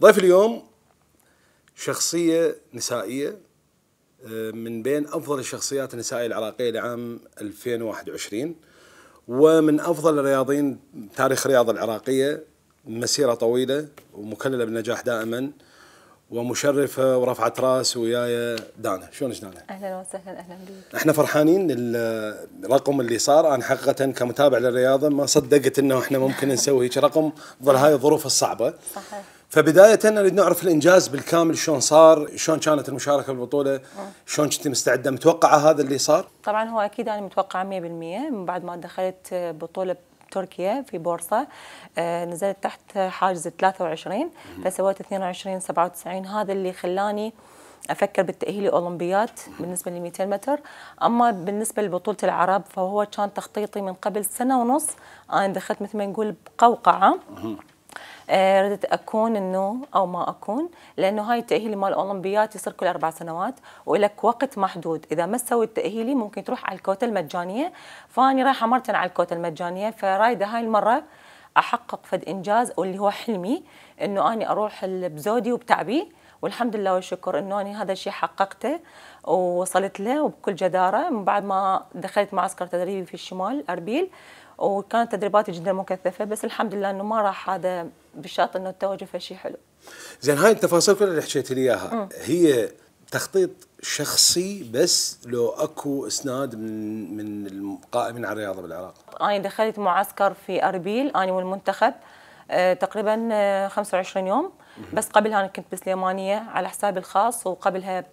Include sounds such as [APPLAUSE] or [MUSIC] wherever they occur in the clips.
ضيف اليوم شخصية نسائية آه، من بين أفضل الشخصيات النسائية العراقية لعام 2021 ومن أفضل الرياضيين تاريخ الرياضة العراقية مسيرة طويلة ومكللة بالنجاح دائما ومشرفة ورفعت راس وياي دانا شلونك دانا؟ أهلا وسهلا أهلا بك احنا فرحانين الرقم اللي صار أنا حقيقة كمتابع للرياضة ما صدقت أنه احنا ممكن نسوي هيك رقم ظل هاي الظروف الصعبة صحيح فبداية نريد نعرف الإنجاز بالكامل شلون صار شلون كانت المشاركة بالبطولة شلون كنت مستعدة متوقعة هذا اللي صار طبعا هو أكيد أنا متوقعة 100% من بعد ما دخلت بطولة تركيا في بورصة آه، نزلت تحت حاجز 23 فسويت 22 97 هذا اللي خلاني افكر بالتاهيل الاولمبيات بالنسبه ل 200 متر اما بالنسبه لبطوله العرب فهو كان تخطيطي من قبل سنه ونص انا دخلت مثل ما نقول بقوقعه آه، ردت اكون انه او ما اكون لانه هاي التاهيلي مال الاولمبيات يصير كل اربع سنوات ولك وقت محدود اذا ما سويت التاهيلي ممكن تروح على الكوتا المجانيه فاني رايحه مرتين على الكوتا المجانيه فرايده هاي المره احقق فد انجاز واللي هو حلمي انه اني اروح بزودي وبتعبي والحمد لله والشكر انه اني هذا الشيء حققته ووصلت له وبكل جدارة من بعد ما دخلت معسكر تدريبي في الشمال أربيل وكانت تدريباتي جدا مكثفة بس الحمد لله أنه ما راح هذا بالشرط أنه التوجه شيء حلو زين هاي التفاصيل كلها اللي حكيت لي إياها هي تخطيط شخصي بس لو اكو اسناد من من القائمين على الرياضه بالعراق. انا دخلت معسكر في اربيل انا والمنتخب أه تقريبا 25 آه، يوم بس قبلها انا كنت بسليمانيه على حسابي الخاص وقبلها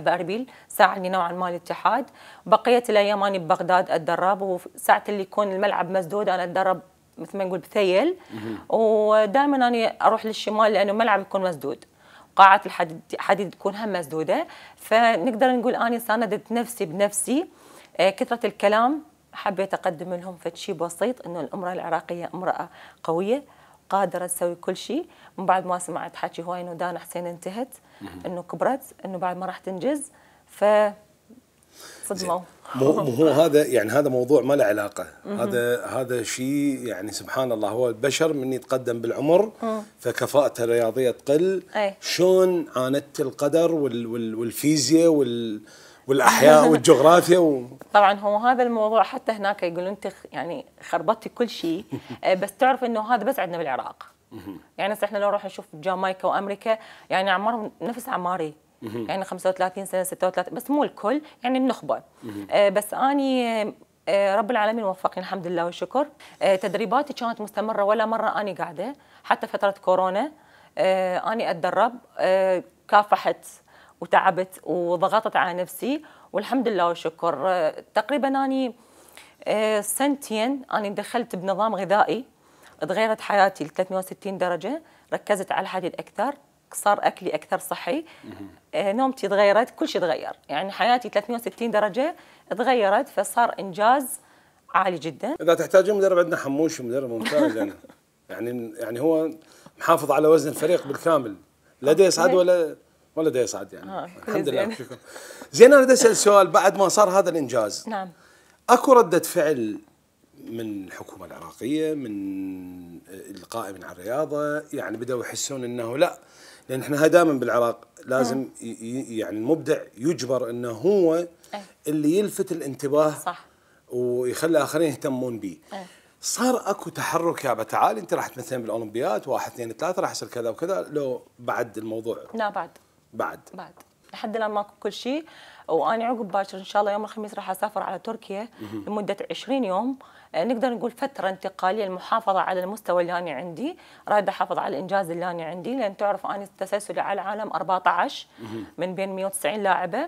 باربيل اربيل ساعني نوعا ما الاتحاد بقيت الايام اني ببغداد اتدرب وساعه اللي يكون الملعب مسدود انا اتدرب مثل ما نقول بثيل ودائما أنا اروح للشمال لانه الملعب يكون مسدود قاعة الحديد تكون هم مسدوده فنقدر نقول اني ساندت نفسي بنفسي آه، كثره الكلام حبيت اقدم لهم فد شيء بسيط انه الامراه العراقيه امراه قويه قادره تسوي كل شيء من بعد ما سمعت حكي هواي انه دانا حسين انتهت انه كبرت انه بعد ما راح تنجز ف صدموا مو هو [LAUGHS] هذا يعني هذا موضوع ما له علاقه هذا هذا شيء يعني سبحان الله هو البشر من يتقدم بالعمر فكفاءته الرياضيه تقل إيه. شلون عاندت القدر وال وال والفيزياء وال والاحياء [LAUGHS] والجغرافيا و... طبعا هو هذا الموضوع حتى هناك يقولون انت يعني خربطتي كل شيء [LAUGHS] آه، بس تعرف انه هذا بس عندنا بالعراق يعني احنا لو نروح نشوف جامايكا وامريكا يعني اعمارهم نفس اعماري يعني 35 سنه 36 بس مو الكل يعني النخبه آه، بس اني آه، رب العالمين وفقني الحمد لله والشكر تدريباتي كانت مستمره ولا مره اني قاعده حتى فتره كورونا اني اتدرب كافحت وتعبت وضغطت على نفسي والحمد لله والشكر آه، تقريبا أنا آه، سنتين أنا دخلت بنظام غذائي تغيرت حياتي ل 360 درجة ركزت على الحديد أكثر صار أكلي أكثر صحي آه، نومتي تغيرت كل شيء تغير يعني حياتي 360 درجة تغيرت فصار إنجاز عالي جدا إذا تحتاجون مدرب عندنا حموش مدرب ممتاز يعني يعني يعني هو محافظ على وزن الفريق بالكامل لا ديس عاد ولا ولا دا يصعد يعني آه. الحمد لله يعني. زين انا بدي اسال سؤال بعد ما صار هذا الانجاز نعم اكو رده فعل من الحكومه العراقيه من القائمين على الرياضه يعني بداوا يحسون انه لا لان احنا دائما بالعراق لازم نعم. يعني المبدع يجبر انه هو اللي يلفت الانتباه صح ويخلي الاخرين يهتمون به صار اكو تحرك يا تعال انت راح تمثلين بالاولمبياد واحد اثنين ثلاثه راح يصير كذا وكذا لو بعد الموضوع لا بعد بعد بعد لحد الان ماكو كل شيء وانا عقب باكر ان شاء الله يوم الخميس راح اسافر على تركيا لمده 20 يوم آه، نقدر نقول فتره انتقاليه المحافظه على المستوى اللي انا عندي رايد احافظ على الانجاز اللي انا عندي لان تعرف انا تسلسلي على العالم 14 من بين 190 لاعبه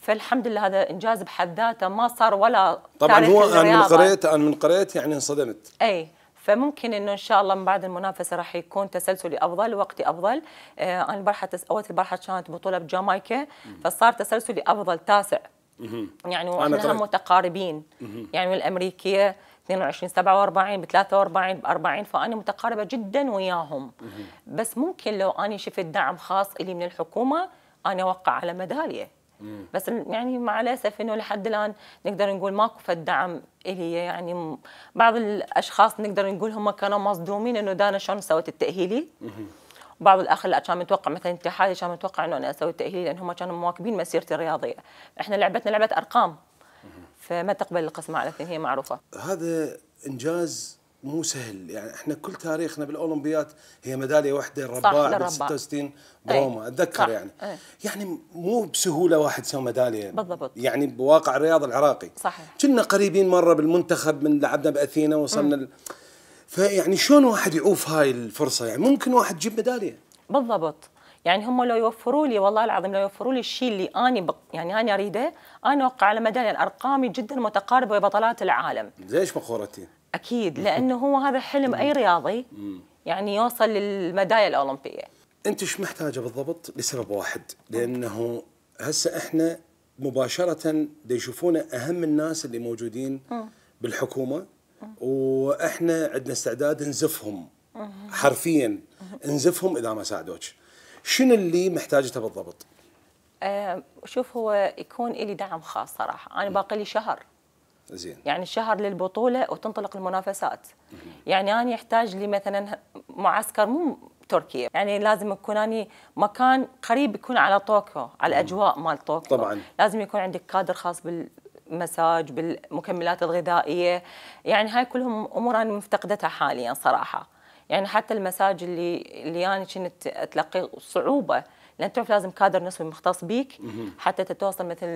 فالحمد لله هذا انجاز بحد ذاته ما صار ولا طبعا هو انا من قريت انا من قريت يعني انصدمت اي فممكن انه ان شاء الله من بعد المنافسه راح يكون تسلسلي افضل وقتي افضل آه انا البارحه اول البارحه كانت بطوله بجامايكا فصار تسلسلي افضل تاسع يعني واحنا متقاربين يعني والامريكيه 22 47 ب 43 ب 40 فانا متقاربه جدا وياهم بس ممكن لو اني شفت دعم خاص لي من الحكومه انا اوقع على ميداليه بس يعني مع الاسف انه لحد الان نقدر نقول ماكو فد دعم الي يعني بعض الاشخاص نقدر نقول هم كانوا مصدومين انه دانا شلون سوت التاهيلي بعض وبعض الاخر لا كان متوقع مثلا اتحادي كان متوقع انه انا اسوي التاهيلي لان هم كانوا مواكبين مسيرتي الرياضيه احنا لعبتنا لعبه ارقام فما تقبل القسمه على اثنين هي معروفه هذا انجاز مو سهل يعني احنا كل تاريخنا بالاولمبيات هي ميداليه واحده الرباع بال 66 إيه، بروما ايه اتذكر يعني ايه يعني مو بسهوله واحد سوى ميداليه بالضبط يعني بواقع الرياض العراقي صحيح كنا قريبين مره بالمنتخب من لعبنا باثينا وصلنا ال... فيعني شلون واحد يعوف هاي الفرصه يعني ممكن واحد يجيب ميداليه بالضبط يعني هم لو يوفروا لي والله العظيم لو يوفروا لي الشيء اللي اني بق... يعني انا اريده انا اوقع على ميداليه ارقامي جدا متقاربه ببطلات العالم ليش فخورتي؟ اكيد لانه هو هذا حلم اي رياضي يعني يوصل للمدايا الاولمبيه انت ايش محتاجه بالضبط لسبب واحد لانه هسه احنا مباشره يشوفونا اهم الناس اللي موجودين بالحكومه واحنا عندنا استعداد نزفهم حرفيا نزفهم اذا ما ساعدوك شنو اللي محتاجته بالضبط آه، شوف هو يكون لي دعم خاص صراحه انا باقي لي شهر زين يعني شهر للبطوله وتنطلق المنافسات مم. يعني انا احتاج يحتاج لي مثلا معسكر مو تركيا يعني لازم يكون اني مكان قريب يكون على طوكيو على الاجواء مال طوكيو طبعا لازم يكون عندك كادر خاص بالمساج بالمكملات الغذائيه يعني هاي كلهم امور انا مفتقدتها حاليا صراحه يعني حتى المساج اللي اللي انا يعني كنت اتلقي صعوبه لان تعرف لازم كادر نسوي مختص بيك حتى تتوصل مثل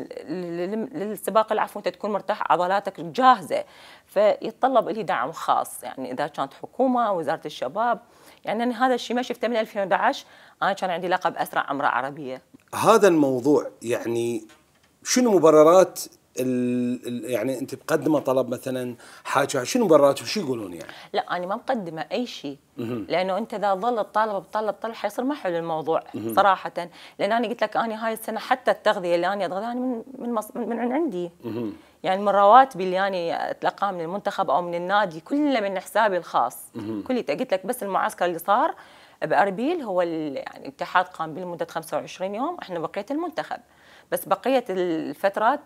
للسباق العفو انت تكون مرتاح عضلاتك جاهزه فيتطلب لي دعم خاص يعني اذا كانت حكومه وزاره الشباب يعني أنا هذا الشيء ما شفته من 2011 انا كان عندي لقب اسرع امراه عربيه هذا الموضوع يعني شنو مبررات يعني انت مقدمه طلب مثلا حاجه شنو براتهم شو يقولون يعني؟ لا انا ما مقدمه اي شيء لانه انت اذا ظل الطالب بطلب طلب حيصير ما حلو الموضوع صراحه لان انا قلت لك انا هاي السنه حتى التغذيه اللي انا اتغذى من من مص... من عندي يعني من رواتبي اللي انا اتلقاها من المنتخب او من النادي كله من حسابي الخاص كلي قلت لك بس المعسكر اللي صار باربيل هو يعني الاتحاد قام به لمده 25 يوم احنا بقيه المنتخب بس بقيه الفترات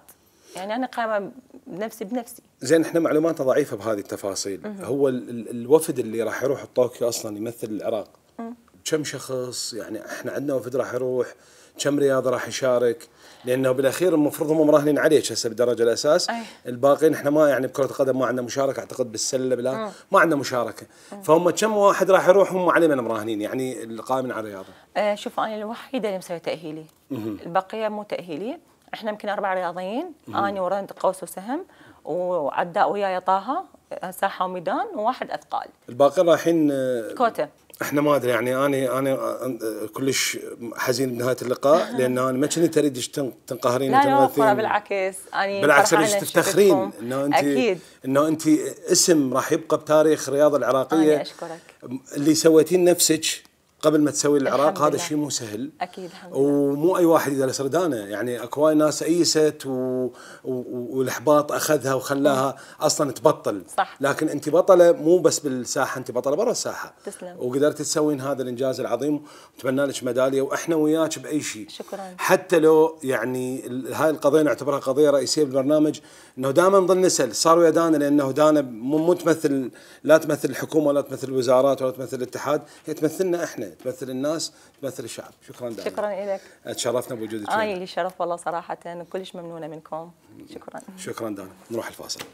يعني انا قايمه بنفسي بنفسي زين احنا معلوماتنا ضعيفه بهذه التفاصيل مم. هو ال ال الوفد اللي راح يروح طوكيو اصلا يمثل العراق كم شخص يعني احنا عندنا وفد راح يروح كم رياضه راح يشارك لانه بالاخير المفروض هم مراهنين عليك هسه بالدرجه الاساس أي. الباقيين احنا ما يعني بكره القدم ما عندنا مشاركه اعتقد بالسله بلا ما عندنا مشاركه فهم كم واحد راح يروح هم من مراهنين يعني القائمين على الرياضه آه شوف انا الوحيده اللي مسويه تاهيلي البقيه مو تاهيلي احنا يمكن اربع رياضيين اني ورند قوس وسهم وعداء وياي طه ساحه وميدان وواحد اثقال الباقي رايحين كوتا احنا ما ادري يعني انا انا كلش حزين بنهايه اللقاء [LAUGHS] لان انا ما كنت اريد تنقهرين لا لا بالعكس انا بالعكس انا تفتخرين انه انت اكيد انه انت اسم راح يبقى بتاريخ الرياضه العراقيه انا اشكرك اللي سويتين نفسك قبل ما تسوي العراق هذا شيء مو سهل اكيد الحمد ومو اي واحد اذا سردانه يعني اكو ناس ايست و... و... والاحباط اخذها وخلاها مم. اصلا تبطل صح. لكن انت بطله مو بس بالساحه انت بطله برا الساحه تسلم وقدرت تسوين هذا الانجاز العظيم اتمنى لك ميداليه واحنا وياك باي شيء شكرا حتى لو يعني هاي القضيه نعتبرها قضيه رئيسيه بالبرنامج انه دائما نظل نسال صار ويا دانا لانه دانا مو تمثل لا تمثل الحكومه ولا تمثل الوزارات ولا تمثل الاتحاد هي تمثلنا احنا تمثل الناس تمثل الشعب شكرا دائما شكرا لك تشرفنا بوجودك آه لي شرف والله صراحه كلش ممنونه منكم شكرا شكرا دائما نروح الفاصل